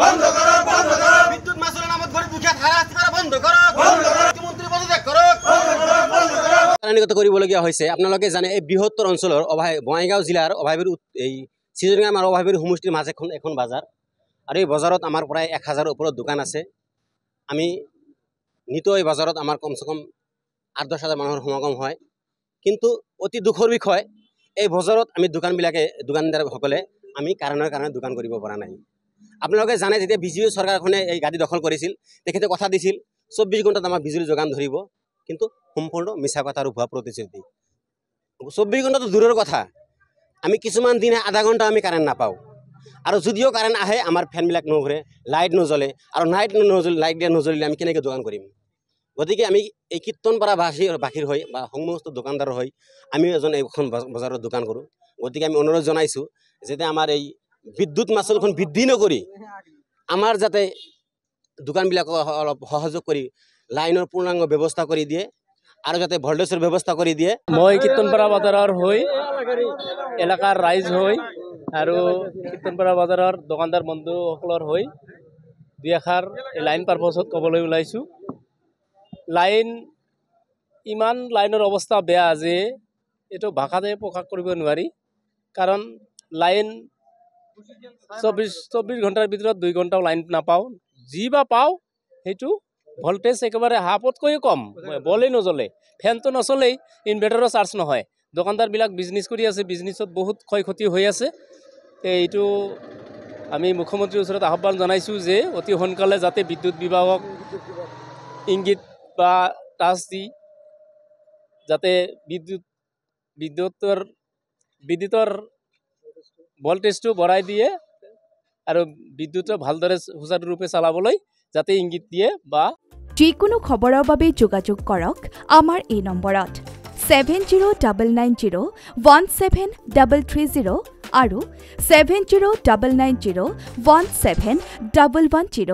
বন্ধ কর বন্ধ জানে এই বৃহত্তর অঞ্চলের বঙ্গাইগাঁও জেলার অভাবের এই সিজনগাম আর অভাবের সমষ্টির মাঝে এখন বাজার আর এই বাজারত আমার প্রায় এক হাজারের উপর দোকান আছে আমি নিত এই বাজারত আমার কমসে কম আট দশ হাজার মানুষের সমাগম হয় কিন্তু অতি দুঃখর বিষয় এই বাজারত আমি দোকানবিলাকে দোকানদার সকলে আমি কারণের কারণে দোকান করবা নাই আপোনালোকে জানে যেতিয়া বিজেপি চৰকাৰখনে এই গাড়ী দখল কৰিছিল তেখেতে কথা দিছিল চৌব্বিছ ঘণ্টাত আমাৰ বিজুলী যোগান ধৰিব কিন্তু সম্পূৰ্ণ মিছা কথা আৰু ভুৱা প্ৰতিশ্ৰুতি চৌব্বিছ ঘণ্টাটো দূৰৰ কথা আমি কিছুমান দিনে আধা ঘণ্টা আমি কাৰেণ্ট নাপাওঁ আৰু যদিও কাৰেণ্ট আহে আমাৰ ফেনবিলাক নঘূৰে লাইট নজ্বলে আৰু নাইট নজ্বলি লাইট দিয়া নজ্বলিলে আমি কেনেকৈ যোগান কৰিম গতিকে আমি এই কীৰ্তনপাৰা বাসী বাসীৰ হৈ বা সমস্ত দোকানদাৰ হৈ আমিও এজন এইখন বজাৰত দোকান কৰোঁ গতিকে আমি অনুৰোধ জনাইছোঁ যাতে আমাৰ এই বিদ্যুৎ মাচুলখন বৃদ্ধি নকৰি আমাৰ যাতে দোকানবিলাকক অলপ সহযোগ কৰি লাইনৰ পূৰ্ণাংগ ব্যৱস্থা কৰি দিয়ে আৰু যাতে ভল্টেজৰ ব্যৱস্থা কৰি দিয়ে মই কীৰ্তনপাৰা বজাৰৰ হৈ এলেকাৰ ৰাইজ হৈ আৰু কীৰ্তনপাৰা বজাৰৰ দোকানদাৰ বন্ধুসকলৰ হৈ দুই এষাৰ লাইন পাৰ্পজত ক'বলৈ ওলাইছোঁ লাইন ইমান লাইনৰ অৱস্থা বেয়া যে এইটো ভাষাতে প্ৰকাশ কৰিব নোৱাৰি কাৰণ লাইন চৌব্বিছ চৌব্বিছ ঘণ্টাৰ ভিতৰত দুই ঘণ্টাও লাইন নাপাওঁ যি বা পাওঁ সেইটো ভল্টেজ একেবাৰে হাফতকৈয়ে কম বলেই নজ্বলে ফেনটো নচলেই ইনভাৰ্টাৰৰ চাৰ্জ নহয় দোকানদাৰবিলাক বিজনেছ কৰি আছে বিজনেছত বহুত ক্ষয় ক্ষতি হৈ আছে এইটো আমি মুখ্যমন্ত্ৰীৰ ওচৰত আহ্বান জনাইছোঁ যে অতি সোনকালে যাতে বিদ্যুৎ বিভাগক ইংগিত বা টাচ দি যাতে বিদ্যুৎ বিদ্যুতৰ বিদ্যুতৰ ভল্টেজটো বঢ়াই দিয়ে আৰু বিদ্যুতৰ ভালদৰে সুচাৰুৰূপে চলাবলৈ যাতে ইংগিত দিয়ে বা যিকোনো খবৰৰ বাবে যোগাযোগ কৰক আমাৰ এই নম্বৰত seven zero' double nine zero' one seven double three zero' আৰু seven zero' double nine zero' one seven double one zero'